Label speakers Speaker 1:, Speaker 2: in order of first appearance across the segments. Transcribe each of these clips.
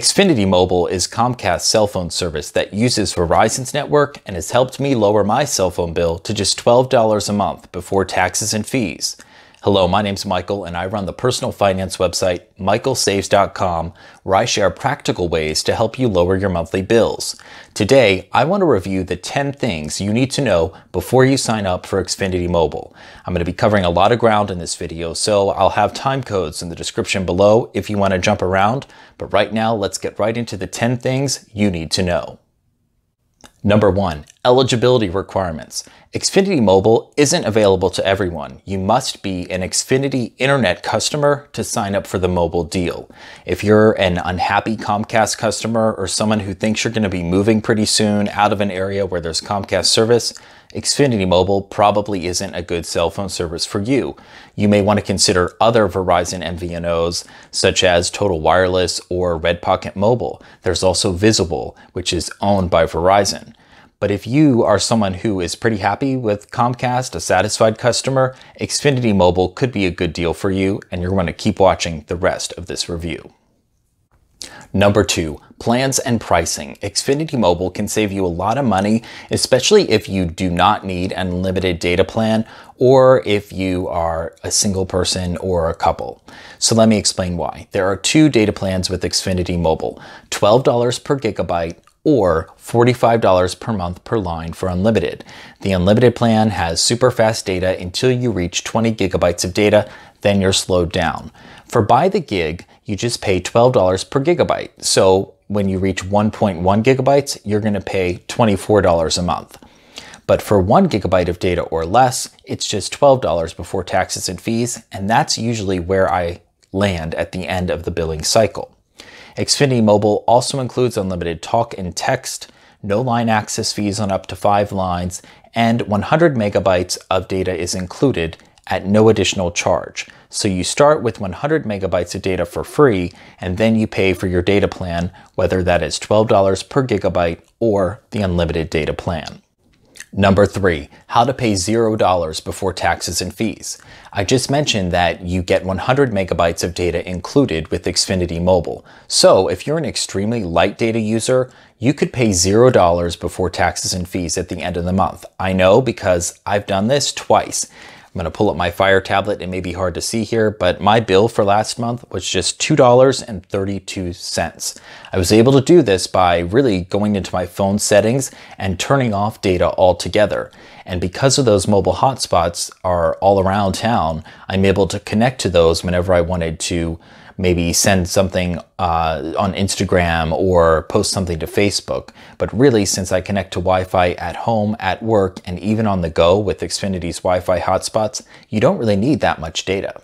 Speaker 1: Xfinity Mobile is Comcast's cell phone service that uses Verizon's network and has helped me lower my cell phone bill to just $12 a month before taxes and fees. Hello, my name's Michael, and I run the personal finance website, michaelsaves.com, where I share practical ways to help you lower your monthly bills. Today, I want to review the 10 things you need to know before you sign up for Xfinity Mobile. I'm going to be covering a lot of ground in this video, so I'll have time codes in the description below if you want to jump around. But right now, let's get right into the 10 things you need to know. Number one, eligibility requirements. Xfinity Mobile isn't available to everyone. You must be an Xfinity Internet customer to sign up for the mobile deal. If you're an unhappy Comcast customer or someone who thinks you're going to be moving pretty soon out of an area where there's Comcast service, Xfinity Mobile probably isn't a good cell phone service for you. You may want to consider other Verizon MVNOs such as Total Wireless or Red Pocket Mobile. There's also Visible, which is owned by Verizon. But if you are someone who is pretty happy with Comcast, a satisfied customer, Xfinity Mobile could be a good deal for you, and you're going to keep watching the rest of this review. Number two, plans and pricing. Xfinity Mobile can save you a lot of money, especially if you do not need an unlimited data plan or if you are a single person or a couple. So let me explain why. There are two data plans with Xfinity Mobile, $12 per gigabyte or $45 per month per line for unlimited. The unlimited plan has super fast data until you reach 20 gigabytes of data, then you're slowed down. For buy the gig, you just pay $12 per gigabyte. So when you reach 1.1 gigabytes, you're gonna pay $24 a month. But for one gigabyte of data or less, it's just $12 before taxes and fees, and that's usually where I land at the end of the billing cycle. Xfinity Mobile also includes unlimited talk and text, no line access fees on up to five lines, and 100 megabytes of data is included at no additional charge. So you start with 100 megabytes of data for free, and then you pay for your data plan, whether that is $12 per gigabyte or the unlimited data plan. Number three, how to pay $0 before taxes and fees. I just mentioned that you get 100 megabytes of data included with Xfinity Mobile. So if you're an extremely light data user, you could pay $0 before taxes and fees at the end of the month. I know because I've done this twice. I'm gonna pull up my Fire tablet. It may be hard to see here, but my bill for last month was just $2.32. I was able to do this by really going into my phone settings and turning off data altogether. And because of those mobile hotspots are all around town, I'm able to connect to those whenever I wanted to maybe send something uh, on Instagram or post something to Facebook. But really, since I connect to Wi-Fi at home, at work, and even on the go with Xfinity's Wi-Fi hotspots, you don't really need that much data.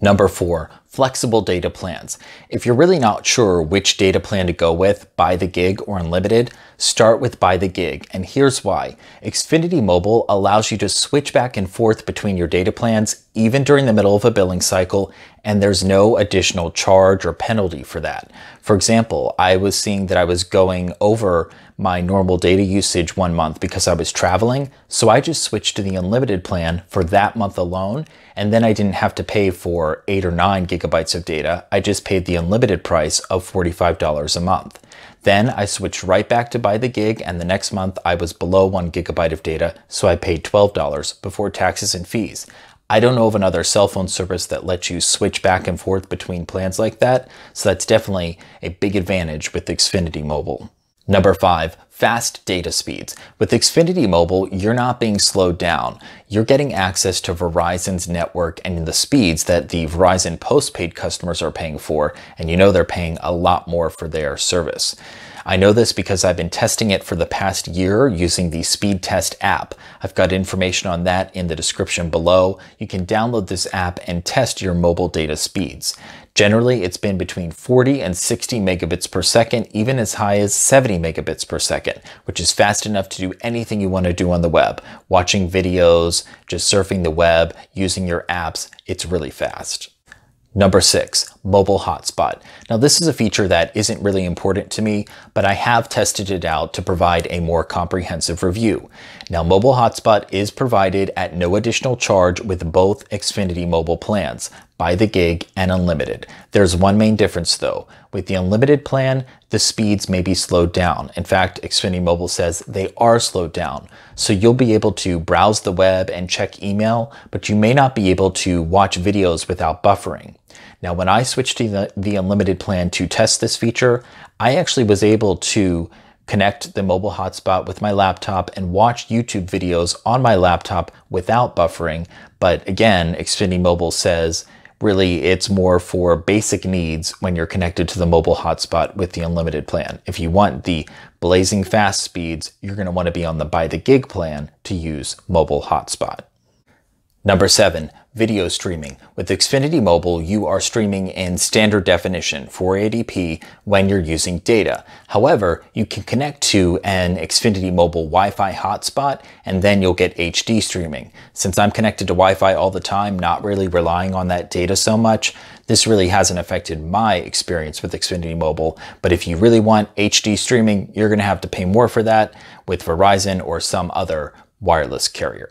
Speaker 1: Number four, flexible data plans. If you're really not sure which data plan to go with, buy the gig or unlimited, start with buy the gig. And here's why. Xfinity Mobile allows you to switch back and forth between your data plans even during the middle of a billing cycle, and there's no additional charge or penalty for that. For example, I was seeing that I was going over my normal data usage one month because I was traveling. So I just switched to the unlimited plan for that month alone. And then I didn't have to pay for eight or nine gigabytes of data. I just paid the unlimited price of $45 a month. Then I switched right back to buy the gig and the next month I was below one gigabyte of data. So I paid $12 before taxes and fees. I don't know of another cell phone service that lets you switch back and forth between plans like that, so that's definitely a big advantage with Xfinity Mobile. Number five, fast data speeds. With Xfinity Mobile, you're not being slowed down. You're getting access to Verizon's network and the speeds that the Verizon postpaid customers are paying for, and you know they're paying a lot more for their service. I know this because I've been testing it for the past year using the speed test app. I've got information on that in the description below. You can download this app and test your mobile data speeds. Generally, it's been between 40 and 60 megabits per second, even as high as 70 megabits per second, which is fast enough to do anything you want to do on the web. Watching videos, just surfing the web, using your apps, it's really fast. Number six, mobile hotspot. Now this is a feature that isn't really important to me, but I have tested it out to provide a more comprehensive review. Now mobile hotspot is provided at no additional charge with both Xfinity mobile plans by the gig and unlimited. There's one main difference though. With the unlimited plan, the speeds may be slowed down. In fact, Xfinity Mobile says they are slowed down. So you'll be able to browse the web and check email, but you may not be able to watch videos without buffering. Now, when I switched to the, the unlimited plan to test this feature, I actually was able to connect the mobile hotspot with my laptop and watch YouTube videos on my laptop without buffering. But again, Xfinity Mobile says Really, it's more for basic needs when you're connected to the mobile hotspot with the unlimited plan. If you want the blazing fast speeds, you're going to want to be on the by the gig plan to use mobile hotspot. Number seven, video streaming. With Xfinity Mobile, you are streaming in standard definition, 480p, when you're using data. However, you can connect to an Xfinity Mobile Wi-Fi hotspot, and then you'll get HD streaming. Since I'm connected to Wi-Fi all the time, not really relying on that data so much, this really hasn't affected my experience with Xfinity Mobile, but if you really want HD streaming, you're gonna have to pay more for that with Verizon or some other wireless carrier.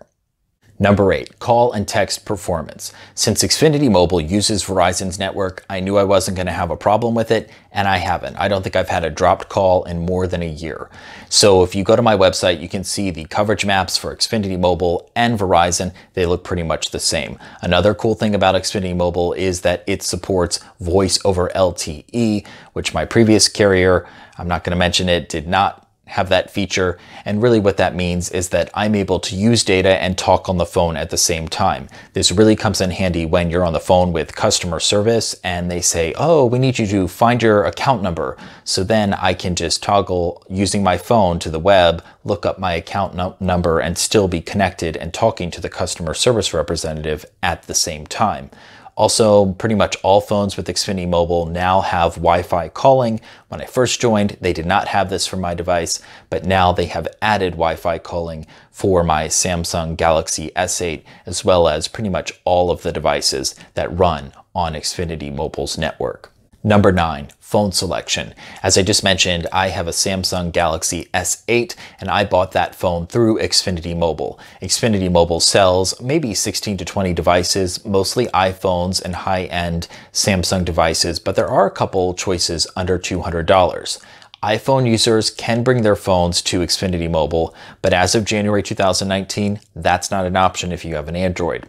Speaker 1: Number eight, call and text performance. Since Xfinity Mobile uses Verizon's network, I knew I wasn't gonna have a problem with it, and I haven't. I don't think I've had a dropped call in more than a year. So if you go to my website, you can see the coverage maps for Xfinity Mobile and Verizon. They look pretty much the same. Another cool thing about Xfinity Mobile is that it supports voice over LTE, which my previous carrier, I'm not gonna mention it, did not have that feature. And really what that means is that I'm able to use data and talk on the phone at the same time. This really comes in handy when you're on the phone with customer service and they say, oh, we need you to find your account number. So then I can just toggle using my phone to the web, look up my account number and still be connected and talking to the customer service representative at the same time. Also, pretty much all phones with Xfinity Mobile now have Wi-Fi calling. When I first joined, they did not have this for my device, but now they have added Wi-Fi calling for my Samsung Galaxy S8, as well as pretty much all of the devices that run on Xfinity Mobile's network. Number nine, phone selection. As I just mentioned, I have a Samsung Galaxy S8 and I bought that phone through Xfinity Mobile. Xfinity Mobile sells maybe 16 to 20 devices, mostly iPhones and high-end Samsung devices, but there are a couple choices under $200 iPhone users can bring their phones to Xfinity Mobile, but as of January 2019, that's not an option if you have an Android.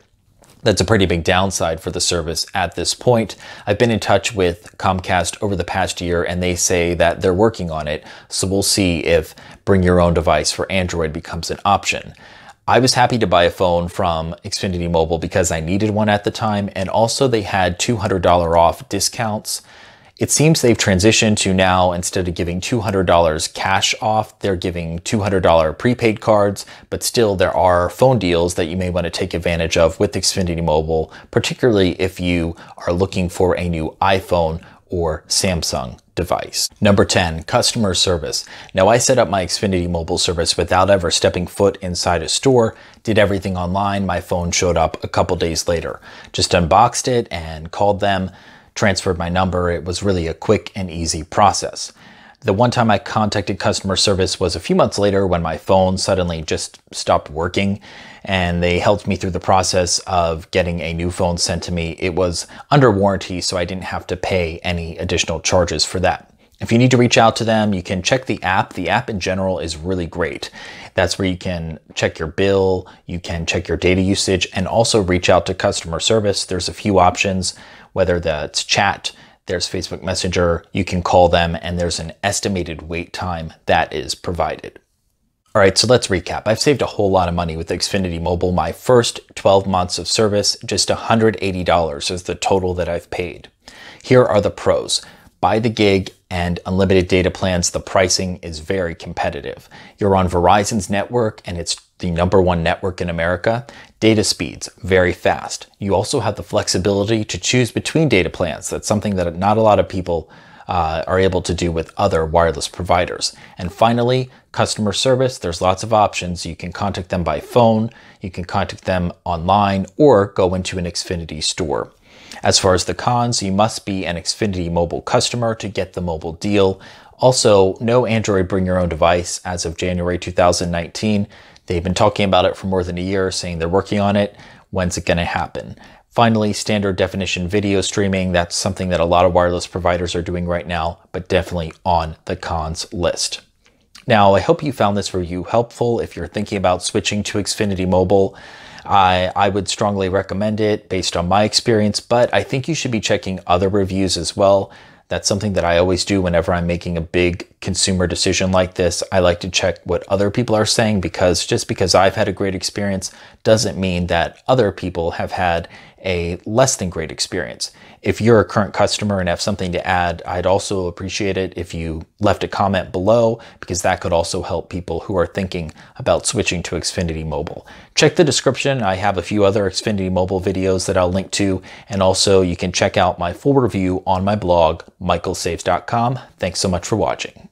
Speaker 1: That's a pretty big downside for the service at this point. I've been in touch with Comcast over the past year and they say that they're working on it, so we'll see if bring your own device for Android becomes an option. I was happy to buy a phone from Xfinity Mobile because I needed one at the time, and also they had $200 off discounts it seems they've transitioned to now, instead of giving $200 cash off, they're giving $200 prepaid cards, but still there are phone deals that you may want to take advantage of with Xfinity Mobile, particularly if you are looking for a new iPhone or Samsung device. Number 10, customer service. Now I set up my Xfinity mobile service without ever stepping foot inside a store, did everything online, my phone showed up a couple days later. Just unboxed it and called them transferred my number. It was really a quick and easy process. The one time I contacted customer service was a few months later when my phone suddenly just stopped working and they helped me through the process of getting a new phone sent to me. It was under warranty, so I didn't have to pay any additional charges for that. If you need to reach out to them, you can check the app. The app in general is really great. That's where you can check your bill, you can check your data usage, and also reach out to customer service. There's a few options, whether that's chat, there's Facebook Messenger, you can call them, and there's an estimated wait time that is provided. All right, so let's recap. I've saved a whole lot of money with Xfinity Mobile. My first 12 months of service, just $180 is the total that I've paid. Here are the pros by the gig and unlimited data plans, the pricing is very competitive. You're on Verizon's network and it's the number one network in America. Data speeds, very fast. You also have the flexibility to choose between data plans. That's something that not a lot of people uh, are able to do with other wireless providers. And finally, customer service. There's lots of options. You can contact them by phone, you can contact them online, or go into an Xfinity store. As far as the cons, you must be an Xfinity mobile customer to get the mobile deal. Also, no Android bring your own device as of January 2019. They've been talking about it for more than a year, saying they're working on it. When's it going to happen? Finally, standard definition video streaming. That's something that a lot of wireless providers are doing right now, but definitely on the cons list. Now, I hope you found this review helpful if you're thinking about switching to Xfinity Mobile. I, I would strongly recommend it based on my experience, but I think you should be checking other reviews as well. That's something that I always do whenever I'm making a big consumer decision like this. I like to check what other people are saying because just because I've had a great experience doesn't mean that other people have had a less than great experience. If you're a current customer and have something to add, I'd also appreciate it if you left a comment below because that could also help people who are thinking about switching to Xfinity Mobile. Check the description. I have a few other Xfinity Mobile videos that I'll link to. And also you can check out my full review on my blog, michaelsaves.com. Thanks so much for watching.